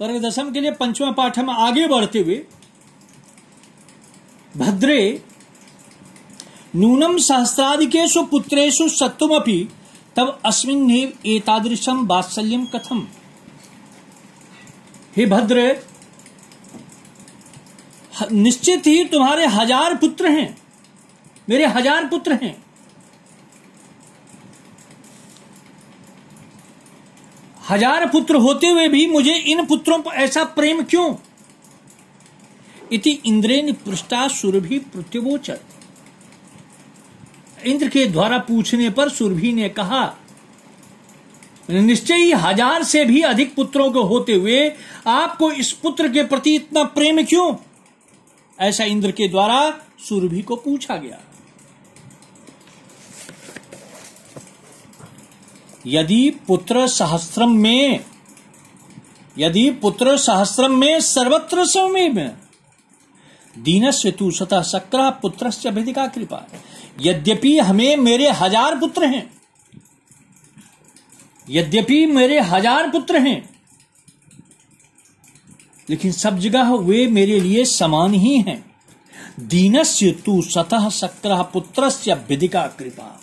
वर्ग दशम के लिए पंचवा पाठ हम आगे बढ़ते हुए भद्रे नूनम सहस्राधिकेशु पुत्रेशु अपनी तब अस्मिन्नेव एतादृशम बात्सल्यम कथम हे भद्र निश्चित ही तुम्हारे हजार पुत्र हैं मेरे हजार पुत्र हैं हजार पुत्र होते हुए भी मुझे इन पुत्रों पर ऐसा प्रेम क्यों इति इंद्रेन पृष्ठा सुरभि प्रत्युवोचर इंद्र के द्वारा पूछने पर सुरभि ने कहा निश्चय ही हजार से भी अधिक पुत्रों को होते हुए आपको इस पुत्र के प्रति इतना प्रेम क्यों ऐसा इंद्र के द्वारा सुरभि को पूछा गया यदि पुत्र सहस्त्रम में यदि पुत्र सहस्रम में सर्वत्र दीन से तु सतः शक्र पुत्र भेदिका कृपा यद्यपि हमें मेरे हजार पुत्र हैं यद्यपि मेरे हजार पुत्र हैं लेकिन सब जगह वे मेरे लिए समान ही हैं दीनस्य तु सतः शक्र पुत्र विधिका कृपा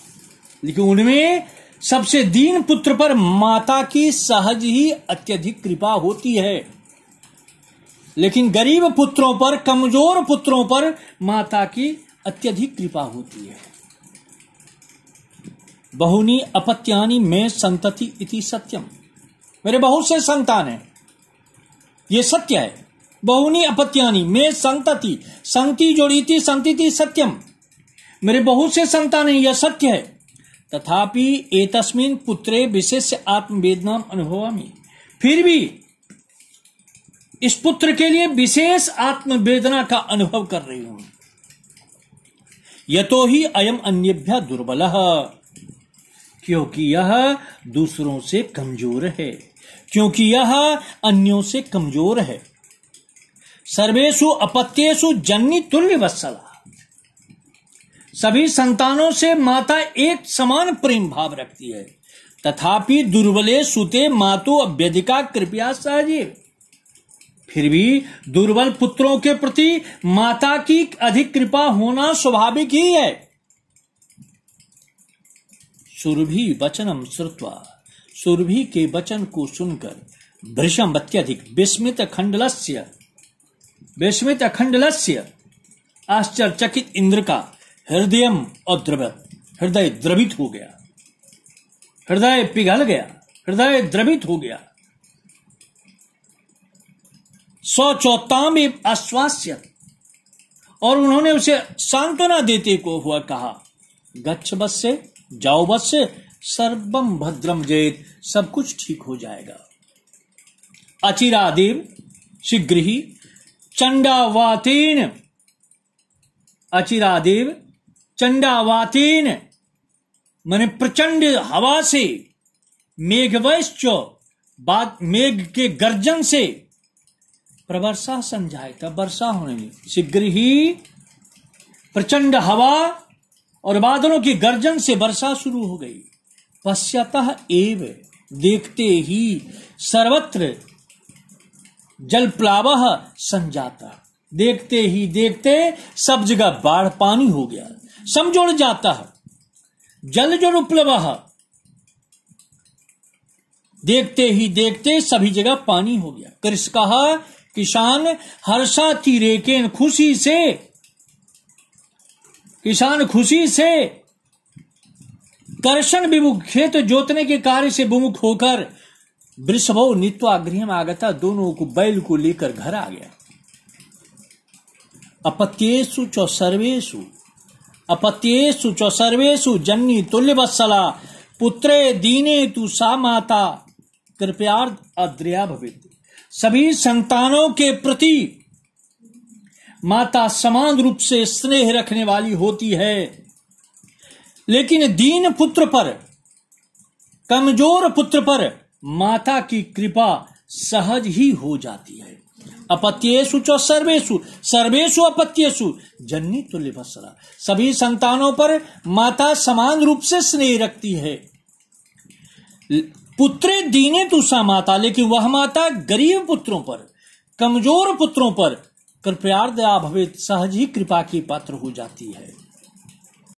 लेकिन उनमें सबसे दीन पुत्र पर माता की सहज ही अत्यधिक कृपा होती है लेकिन गरीब पुत्रों पर कमजोर पुत्रों पर माता की अत्यधिक कृपा होती है बहुनी अपत्यानी में संतति इति सत्यम मेरे बहुत से संतान है ये सत्य है बहुनी अपत्यानी में संतति संति जोड़ी थी संति थी सत्यम मेरे बहुत से संतान है यह सत्य है तथापि एतस्मिन पुत्रे विशेष आत्मवेदना अनुभवामी फिर भी इस पुत्र के लिए विशेष आत्मवेदना का अनुभव कर रही हूं यतो ही अयम अन्यभ्या दुर्बल क्योंकि यह दूसरों से कमजोर है क्योंकि यह अन्यों से कमजोर है सर्वेशु अपत्येशु जन्नी तुल्य वत्सला सभी संतानों से माता एक समान प्रेम भाव रखती है तथापि दुर्बले सुते मातो अभ्यधिका कृपया सहजीव फिर भी दुर्बल पुत्रों के प्रति माता की अधिक कृपा होना स्वाभाविक ही है सुरभि वचनम श्रुत्वा सुरभि के वचन को सुनकर भृषम अत्यधिक विस्मित खंडलस्य विस्मित खंडलस्य आश्चर्यचकित इंद्र का और अद्रवत हृदय द्रवित हो गया हृदय पिघल गया हृदय द्रवित हो गया में आश्वास्य और उन्होंने उसे सांत्वना देते को हुआ कहा गच्छ बस से जाओ बस से सर्वम भद्रम जेत सब कुछ ठीक हो जाएगा अचिरादेव शीघ्र ही चंडावातेन अचिरादेव चंडावातीन मैंने प्रचंड हवा से मेघवैश्च बाद मेघ के गर्जन से प्रवर्षा समझाए था वर्षा होने लगी शीघ्र ही प्रचंड हवा और बादलों की गर्जन से वर्षा शुरू हो गई पश्चातः एव देखते ही सर्वत्र जल प्लाव संजाता देखते ही देखते सब जगह बाढ़ पानी हो गया समझोड़ जाता है जल जो उपलब्ध देखते ही देखते सभी जगह पानी हो गया कृषि कहा किसान हर्षा थी के खुशी से किसान खुशी से कर्षण विमुख खेत जोतने के कार्य से विमुख होकर वृषभव नित्व गृह था दोनों को बैल को लेकर घर आ गया अपत्येशु चौ सर्वेशु अपत्येषु च सर्वेषु जन्नी तुल्य वत्सला पुत्रे दीने तु सा माता कृपयार्थ अद्रिया भवित सभी संतानों के प्रति माता समान रूप से स्नेह रखने वाली होती है लेकिन दीन पुत्र पर कमजोर पुत्र पर माता की कृपा सहज ही हो जाती है अपत्येशु च सर्वेशु सर्वेशु अपत्येशु जननी तुल्य भसरा सभी संतानों पर माता समान रूप से स्नेह रखती है पुत्रे दीने तुषा माता लेकिन वह माता गरीब पुत्रों पर कमजोर पुत्रों पर दया भवित सहज ही कृपा की पात्र हो जाती है